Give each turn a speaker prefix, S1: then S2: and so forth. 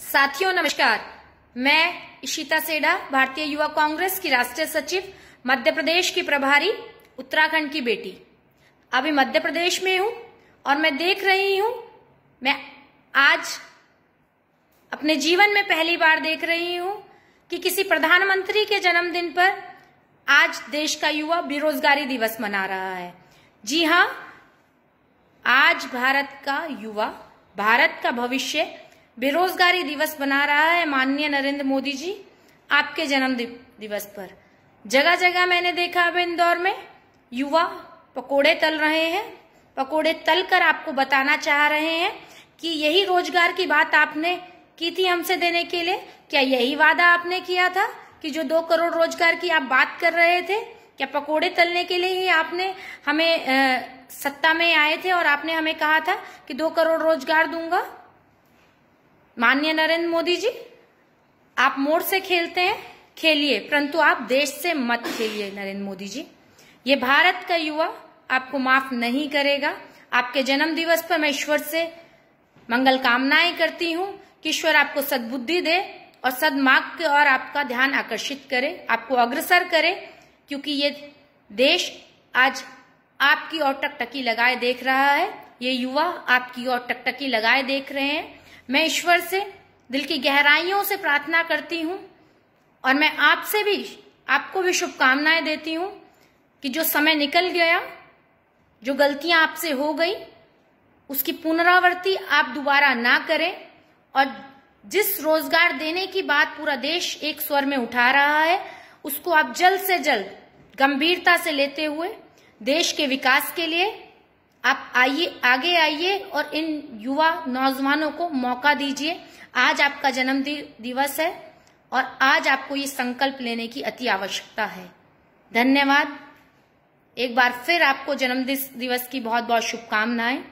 S1: साथियों नमस्कार मैं इशिता सेडा भारतीय युवा कांग्रेस की राष्ट्रीय सचिव मध्य प्रदेश की प्रभारी उत्तराखंड की बेटी अभी मध्य प्रदेश में हूं और मैं देख रही हूं मैं आज अपने जीवन में पहली बार देख रही हूं कि किसी प्रधानमंत्री के जन्मदिन पर आज देश का युवा बेरोजगारी दिवस मना रहा है जी हाँ आज भारत का युवा भारत का भविष्य बेरोजगारी दिवस बना रहा है माननीय नरेंद्र मोदी जी आपके जन्म दिवस पर जगह जगह मैंने देखा अब इंदौर में युवा पकोड़े तल रहे हैं पकोड़े तल कर आपको बताना चाह रहे हैं कि यही रोजगार की बात आपने की थी हमसे देने के लिए क्या यही वादा आपने किया था कि जो दो करोड़ रोजगार की आप बात कर रहे थे क्या पकोड़े तलने के लिए ही आपने हमें आ, सत्ता में आए थे और आपने हमें कहा था कि दो करोड़ रोजगार दूंगा माननीय नरेंद्र मोदी जी आप मोर से खेलते हैं खेलिए परंतु आप देश से मत खेलिए नरेंद्र मोदी जी ये भारत का युवा आपको माफ नहीं करेगा आपके जन्म दिवस पर मैं ईश्वर से मंगल कामनाएं करती हूँ कि ईश्वर आपको सद्बुद्धि दे और सदमार्ग के और आपका ध्यान आकर्षित करे आपको अग्रसर करे क्योंकि ये देश आज आपकी और टकटकी लगाए देख रहा है ये युवा आपकी और टकटकी लगाए देख रहे हैं मैं ईश्वर से दिल की गहराइयों से प्रार्थना करती हूँ और मैं आपसे भी आपको भी शुभकामनाएं देती हूँ कि जो समय निकल गया जो गलतियां आपसे हो गई उसकी पुनरावृत्ति आप दोबारा ना करें और जिस रोजगार देने की बात पूरा देश एक स्वर में उठा रहा है उसको आप जल्द से जल्द गंभीरता से लेते हुए देश के विकास के लिए आप आइए आगे आइए और इन युवा नौजवानों को मौका दीजिए आज आपका जन्म दिवस है और आज आपको ये संकल्प लेने की अति आवश्यकता है धन्यवाद एक बार फिर आपको जन्मदिन दिवस की बहुत बहुत शुभकामनाएं